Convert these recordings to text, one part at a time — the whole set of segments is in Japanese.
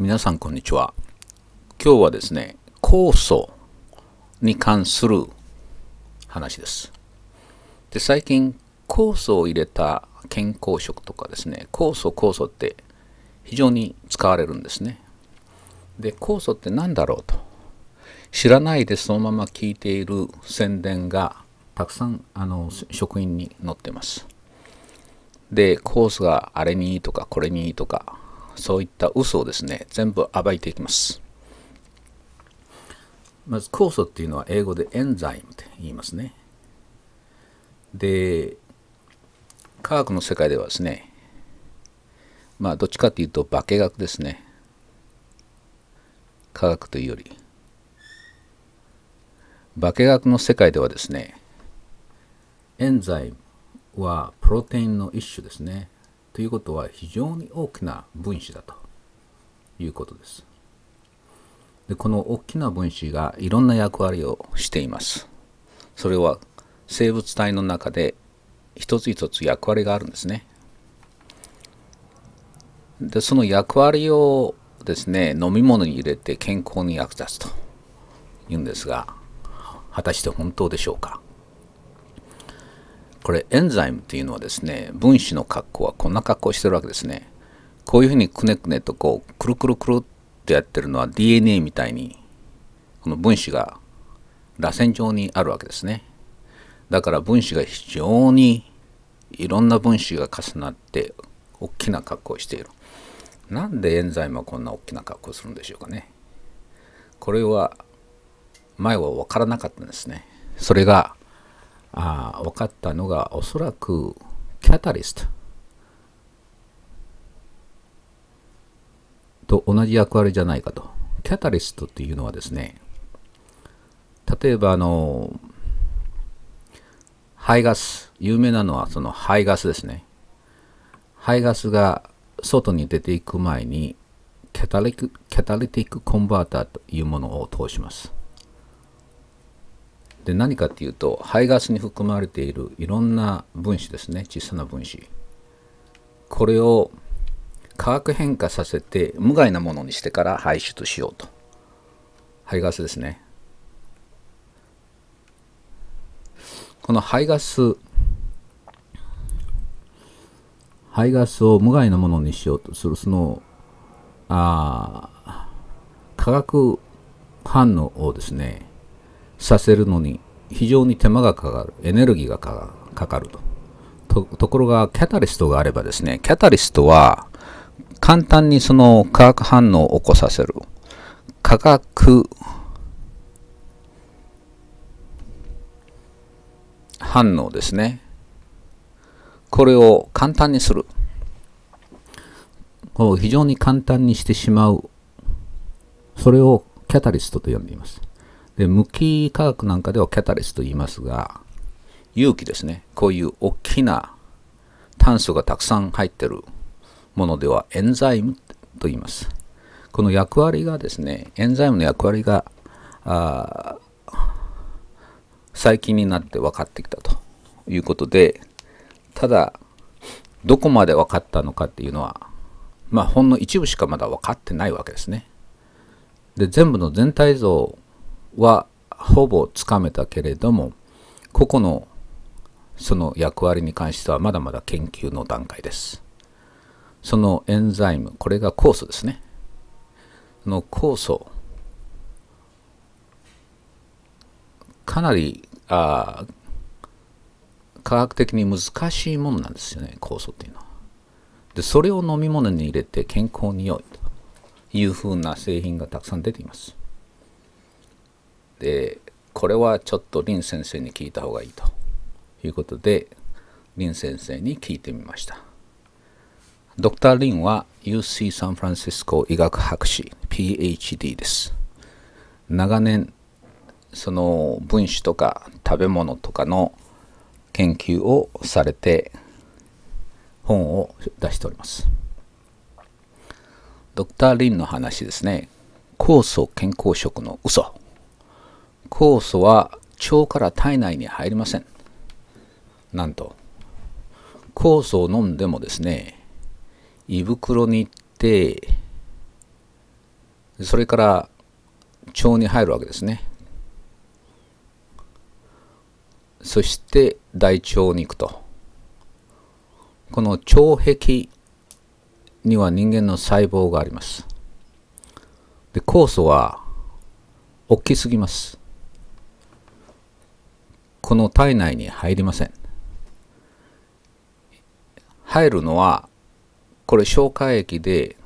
皆さんこんにちは。今日はですね、酵素に関する話です。で最近、酵素を入れた健康食とかですね、酵素、酵素って非常に使われるんですね。で、酵素って何だろうと。知らないでそのまま聞いている宣伝がたくさんあの職員に載ってます。で、酵素があれにいいとかこれにいいとかそういった嘘をですね、全部暴いていきます。まず酵素っていうのは英語でエンザイムって言いますね。で、科学の世界ではですね、まあどっちかっていうと化学ですね。科学というより。化学の世界ではですね、エンザイムはプロテインの一種ですね。ということは非常に大きな分子だということです。でこの大きな分子がいろんな役割をしています。それは生物体の中で一つ一つ役割があるんですね。でその役割をですね飲み物に入れて健康に役立つというんですが果たして本当でしょうかこれエンザイムっていうのはですね分子の格好はこんな格好してるわけですねこういうふうにくねくねとこうくるくるくるってやってるのは DNA みたいにこの分子が螺旋状にあるわけですねだから分子が非常にいろんな分子が重なって大きな格好をしているなんでエンザイムはこんな大きな格好をするんでしょうかねこれは前は分からなかったんですねそれがあ分かったのがおそらくキャタリストと同じ役割じゃないかと。キャタリストっていうのはですね、例えばあの、排ガス、有名なのはその排ガスですね。排ガスが外に出ていく前に、キャタリティックコンバーターというものを通します。で何かっていうと排ガスに含まれているいろんな分子ですね小さな分子これを化学変化させて無害なものにしてから排出しようと排ガスですねこの排ガス排ガスを無害なものにしようとするそのあ化学反応をですねさせるのに非常に手間がかかる、エネルギーがかかるとところが、キャタリストがあればですね、キャタリストは簡単にその化学反応を起こさせる。化学反応ですね。これを簡単にする。非常に簡単にしてしまう。それをキャタリストと呼んでいます。で無機化学なんかではキャタリスと言いますが有機ですねこういう大きな炭素がたくさん入ってるものではエンザイムと言いますこの役割がですねエンザイムの役割が最近になって分かってきたということでただどこまで分かったのかっていうのはまあほんの一部しかまだ分かってないわけですねで全部の全体像はほぼつかめたけれども個々のその役割に関してはまだまだ研究の段階ですそのエンザイムこれが酵素ですねの酵素かなりあ科学的に難しいものなんですよね酵素っていうのはでそれを飲み物に入れて健康に良いというふうな製品がたくさん出ていますでこれはちょっと林先生に聞いた方がいいということで林先生に聞いてみましたドクター・リンは UC サンフランシスコ医学博士 PhD です長年その分子とか食べ物とかの研究をされて本を出しておりますドクター・リンの話ですね酵素健康食の嘘酵素は腸から体内に入りませんなんと酵素を飲んでもですね胃袋に行ってそれから腸に入るわけですねそして大腸に行くとこの腸壁には人間の細胞がありますで酵素は大きすぎますこの体内に入りません入るのはこれ消化液で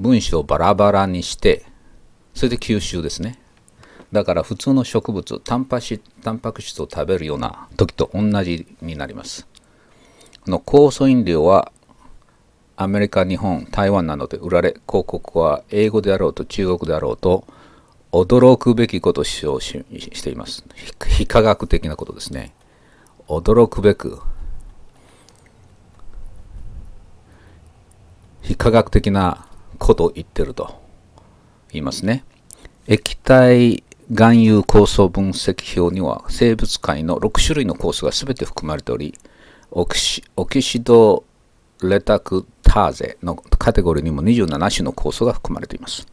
分子をバラバラにしてそれで吸収ですねだから普通の植物タンパシタンパク質を食べるような時と同じになりますこの酵素飲料はアメリカ日本台湾などで売られ広告は英語であろうと中国であろうと驚くべきことを主張ししています。非科学的なことですね。驚くべく。非科学的なことを言ってると言いますね。液体含有酵素分析表には生物界の6種類の酵素が全て含まれており、オキシオキシドレタクターゼのカテゴリーにも27種の酵素が含まれています。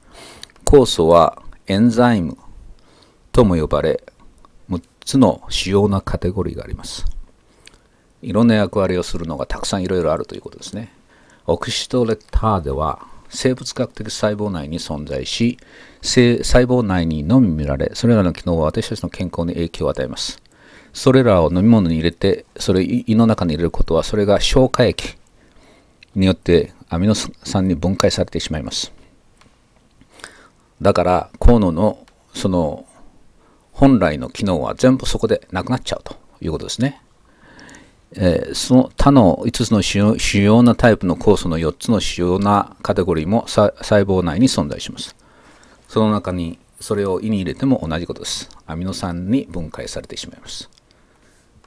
酵素はエンザイムとも呼ばれ、6つの主要なカテゴリーがあります。いろんな役割をするのがたくさんいろいろあるということですね。オキシトレターでは、生物学的細胞内に存在し、細胞内にのみ見られ、それらの機能は私たちの健康に影響を与えます。それらを飲み物に入れて、それ胃の中に入れることは、それが消化液によってアミノ酸に分解されてしまいます。だから河野のその本来の機能は全部そこでなくなっちゃうということですね。えー、その他の5つの主要なタイプの酵素の4つの主要なカテゴリーも細胞内に存在します。その中にそれを胃に入れても同じことです。アミノ酸に分解されてしまいます。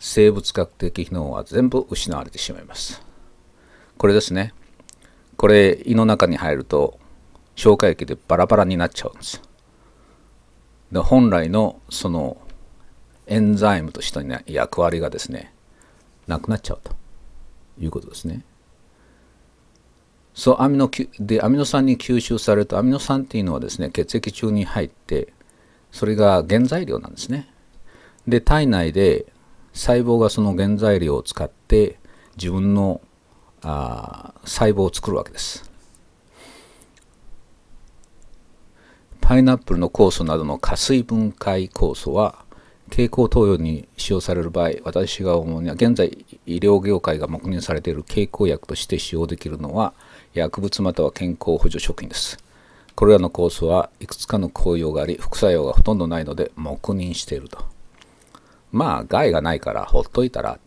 生物学的機能は全部失われてしまいます。これですね。これ胃の中に入ると消化液でバラバラになっちゃうんですで本来のそのエンザイムとしての役割がですねなくなっちゃうということですねそうアミノでアミノ酸に吸収されるとアミノ酸っていうのはですね血液中に入ってそれが原材料なんですねで体内で細胞がその原材料を使って自分のあ細胞を作るわけですパイナップルの酵素などの加水分解酵素は経口投与に使用される場合私が思うには現在医療業界が黙認されている経口薬として使用できるのは薬物または健康補助食品ですこれらの酵素はいくつかの効用があり副作用がほとんどないので黙認しているとまあ害がないからほっといたらっ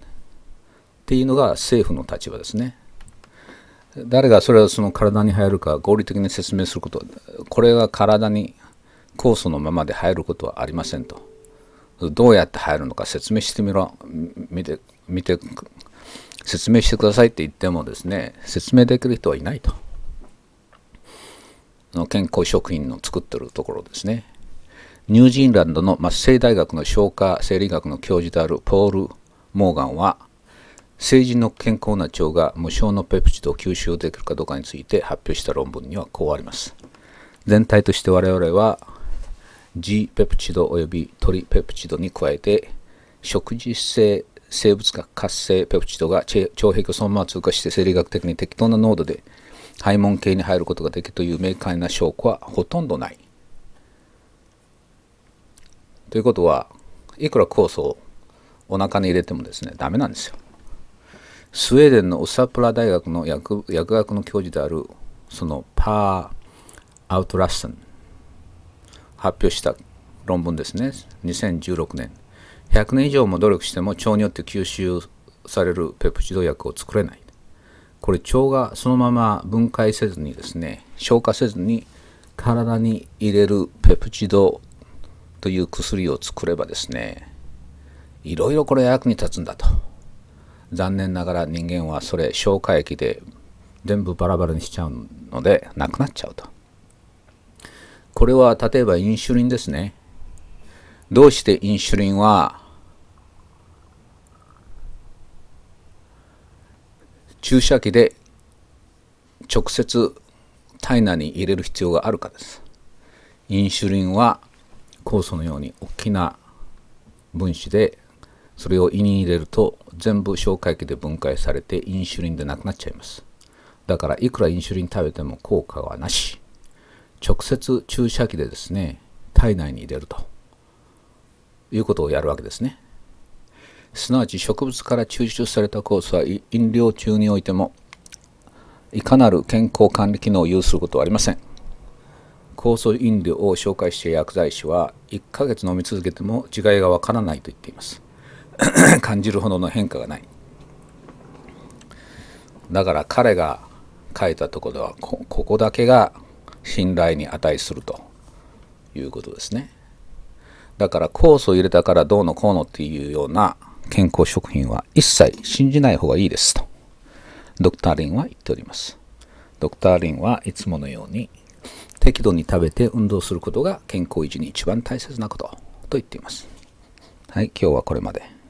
ていうのが政府の立場ですね誰がそれをその体に入るか合理的に説明することこれが体に酵素のままで入ることはありませんとどうやって入るのか説明してみろ見て見て説明してくださいって言ってもですね説明できる人はいないと健康食品の作ってるところですねニュージーランドの末世大学の消化生理学の教授であるポール・モーガンは成人の健康な腸が無償のペプチドを吸収できるかどうかについて発表した論文にはこうあります。全体として我々は G ペプチド及びトリペプチドに加えて食事性生物学活性ペプチドが腸壁をそのまま通過して生理学的に適当な濃度で排門系に入ることができるという明快な証拠はほとんどない。ということはいくら酵素をお腹に入れてもですねダメなんですよ。スウェーデンのオサプラ大学の薬学の教授であるそのパー・アウトラッセン発表した論文ですね2016年100年以上も努力しても腸によって吸収されるペプチド薬を作れないこれ腸がそのまま分解せずにですね消化せずに体に入れるペプチドという薬を作ればですねいろいろこれ役に立つんだと。残念ながら人間はそれ消化液で全部バラバラにしちゃうのでなくなっちゃうとこれは例えばインシュリンですねどうしてインシュリンは注射器で直接体内に入れる必要があるかですインシュリンは酵素のように大きな分子でそれを胃に入れると全部消化液で分解されてインシュリンでなくなっちゃいます。だからいくらインシュリン食べても効果はなし。直接注射器でですね、体内に入れるということをやるわけですね。すなわち植物から抽出された酵素は飲料中においてもいかなる健康管理機能を有することはありません。酵素飲料を紹介している薬剤師は1ヶ月飲み続けても違いがわからないと言っています。感じるほどの変化がないだから彼が書いたところはここだけが信頼に値するということですねだから酵素を入れたからどうのこうのっていうような健康食品は一切信じない方がいいですとドクターリンは言っておりますドクターリンはいつものように適度に食べて運動することが健康維持に一番大切なことと言っていますはい今日はこれまで